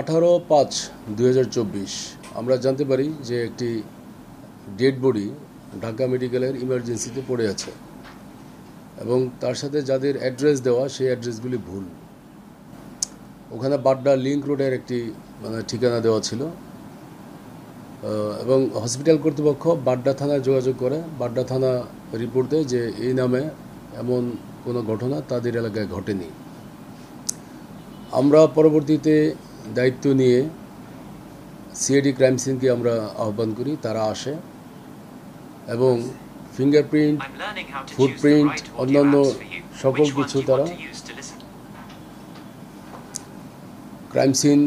আঠারো পাঁচ দু আমরা জানতে পারি যে একটি ডেড বডি ঢাকা মেডিকেলের ইমার্জেন্সিতে পড়ে আছে এবং তার সাথে যাদের অ্যাড্রেস দেওয়া সেই অ্যাড্রেসগুলি ভুল ওখানে বাড্ডা লিঙ্ক রোডের একটি মানে ঠিকানা দেওয়া ছিল এবং হসপিটাল কর্তৃপক্ষ বাড্ডা থানায় যোগাযোগ করে বাড্ডা থানা রিপোর্টে যে এই নামে এমন কোনো ঘটনা তাদের এলাকায় ঘটেনি আমরা পরবর্তীতে দায়িত্ব নিয়ে সিআইডি ক্রাইম সিনকে আমরা আহ্বান করি তারা আসে এবং ফিঙ্গারপ্রিন্ট ফুটপ্রিন্ট অন্যান্য সকল কিছু তারা ক্রাইম সিন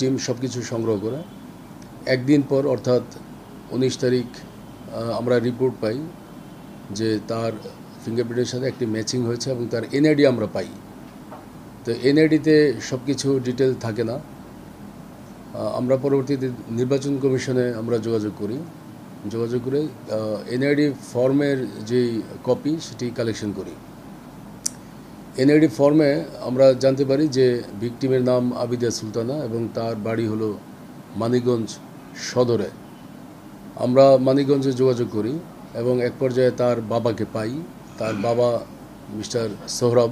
টিম সব কিছু সংগ্রহ করে একদিন পর অর্থাৎ উনিশ তারিখ আমরা রিপোর্ট পাই যে তার ফিঙ্গারপ্রিন্টের সাথে একটি ম্যাচিং হয়েছে এবং তার এনআইডি আমরা পাই তো এনআইডিতে সব কিছু ডিটেল থাকে না আমরা পরবর্তীতে নির্বাচন কমিশনে আমরা যোগাযোগ করি যোগাযোগ করে এনআইডি ফর্মের যে কপি সেটি কালেকশন করি এনআইডি ফর্মে আমরা জানতে পারি যে ভিকটিমের নাম আবিদা সুলতানা এবং তার বাড়ি হলো মানিগঞ্জ সদরে আমরা মানিগঞ্জে যোগাযোগ করি এবং এক পর্যায়ে তার বাবাকে পাই তার বাবা মিস্টার সোহরাব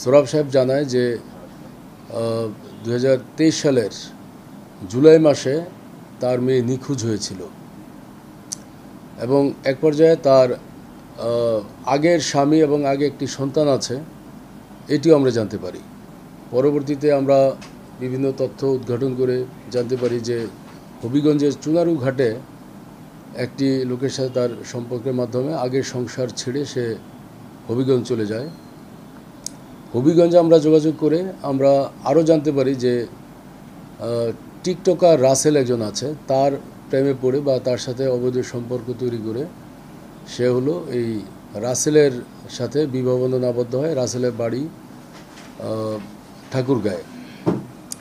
সোহরাব সাহেব জানায় যে দু সালের জুলাই মাসে তার মেয়ে নিখোঁজ হয়েছিল এবং এক পর্যায়ে তার আগের স্বামী এবং আগে একটি সন্তান আছে এটিও আমরা জানতে পারি পরবর্তীতে আমরা বিভিন্ন তথ্য উদ্ঘাটন করে জানতে পারি যে হবিগঞ্জের চুনারু ঘাটে একটি লোকের সাথে তার সম্পর্কের মাধ্যমে আগের সংসার ছেড়ে সে হবিগঞ্জ চলে যায় হবিগঞ্জে আমরা যোগাযোগ করে আমরা আরও জানতে পারি যে টিকটকার রাসেল একজন আছে তার প্রেমে পড়ে বা তার সাথে অবৈধ সম্পর্ক তৈরি করে সে হলো এই রাসেলের সাথে বিবাহবন্ধন আবদ্ধ হয় রাসেলের বাড়ি গায়ে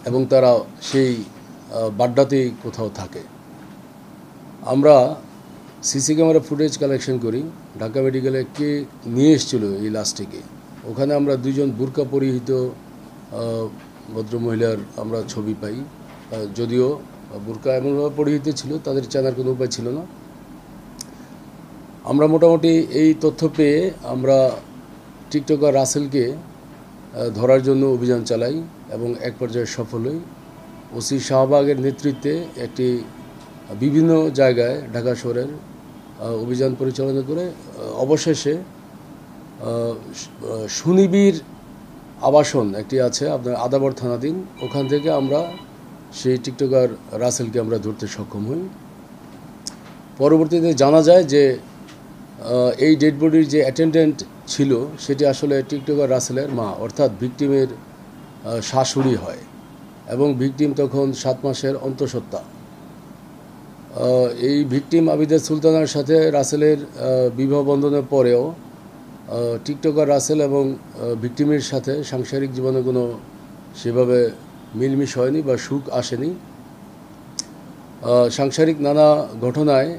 এবং তারা সেই বাড্ডাতেই কোথাও থাকে আমরা সিসি ক্যামেরা ফুটেজ কালেকশন করি ঢাকা মেডিকেলে কে নিয়ে এসেছিল এই লাস্টিকে ওখানে আমরা দুজন বুরকা পরিহিত ভদ্রমহিলার আমরা ছবি পাই যদিও বুরকা এমনভাবে পরিহিত ছিল তাদের চেনার কোনো উপায় ছিল না আমরা মোটামুটি এই তথ্য পেয়ে আমরা টিকটকার রাসেলকে ধরার জন্য অভিযান চালাই এবং এক পর্যায়ে সফল হই ওসি শাহবাগের নেতৃত্বে একটি বিভিন্ন জায়গায় ঢাকা শহরের অভিযান পরিচালনা করে অবশেষে সুনিবির আবাসন একটি আছে আপনার আদাবর থানাধীন ওখান থেকে আমরা সেই টিকটকার রাসেলকে আমরা ধরতে সক্ষম হই পরবর্তীতে জানা যায় যে এই ডেড বডির যে অ্যাটেন্ডেন্ট ছিল সেটি আসলে টিকটকার রাসেলের মা অর্থাৎ ভিকটিমের শাশুড়ি হয় এবং ভিকটিম তখন সাত মাসের অন্তঃসত্ত্বা এই ভিকটিম আবিদা সুলতানার সাথে রাসেলের বিবাহ বন্ধনের পরেও টিকটকার রাসেল এবং ভিক্টিমের সাথে সাংসারিক জীবনে কোনো সেভাবে মিলমিশ হয়নি বা সুখ আসেনি সাংসারিক নানা ঘটনায়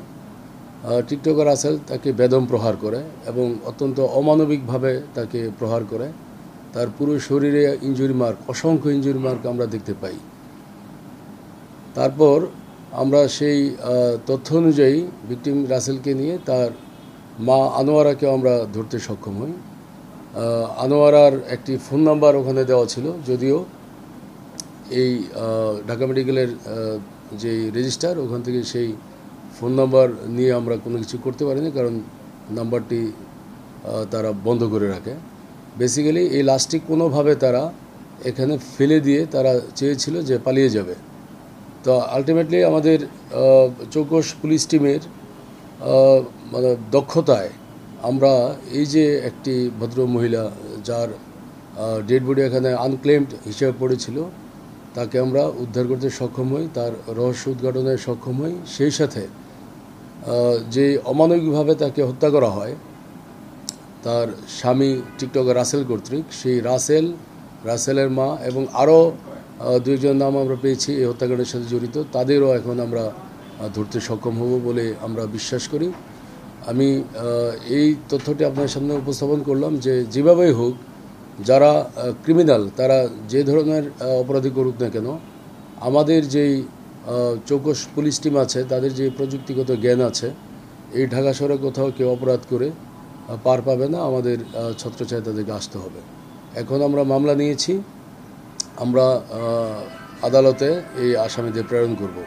টিকটকার রাসেল তাকে বেদম প্রহার করে এবং অত্যন্ত অমানবিকভাবে তাকে প্রহার করে তার পুরো শরীরে ইঞ্জুরি মার্ক অসংখ্য ইঞ্জুরি মার্ক আমরা দেখতে পাই তারপর আমরা সেই তথ্য অনুযায়ী ভিক্টিম রাসেলকে নিয়ে তার মা আনোয়ারাকেও আমরা ধরতে সক্ষম হই আনোয়ারার একটি ফোন নাম্বার ওখানে দেওয়া ছিল যদিও এই ঢাকা মেডিকেলের যে রেজিস্টার ওখান থেকে সেই ফোন নাম্বার নিয়ে আমরা কোনো কিছু করতে পারিনি কারণ নাম্বারটি তারা বন্ধ করে রাখে বেসিক্যালি এই লাস্টটি কোনোভাবে তারা এখানে ফেলে দিয়ে তারা চেয়েছিল যে পালিয়ে যাবে তো আলটিমেটলি আমাদের চৌকশ পুলিশ টিমের মানে দক্ষতায় আমরা এই যে একটি ভদ্র মহিলা যার ডেড বডি এখানে আনক্লেমড হিসেবে পড়েছিল তাকে আমরা উদ্ধার করতে সক্ষম হই তার রহস্য উদ্ঘাটনে সক্ষম হই সেই সাথে যে অমানবিকভাবে তাকে হত্যা করা হয় তার স্বামী টিকটক রাসেল কর্তৃক সেই রাসেল রাসেলের মা এবং আরও দুইজন নাম আমরা পেয়েছি এই হত্যাকাণ্ডের সাথে জড়িত তাদেরও এখন আমরা ধরতে সক্ষম হব বলে আমরা বিশ্বাস করি আমি এই তথ্যটি আপনার সামনে উপস্থাপন করলাম যে যেভাবেই হোক যারা ক্রিমিনাল তারা যে ধরনের অপরাধী করুক না কেন আমাদের যেই চৌকস পুলিশ টিম আছে তাদের যে প্রযুক্তিগত জ্ঞান আছে এই ঢাকা শহরে কোথাও কেউ অপরাধ করে পার পাবে না আমাদের ছত্রছায় তাদেরকে আসতে হবে এখন আমরা মামলা নিয়েছি আমরা আদালতে এই আসামিদের প্রেরণ করব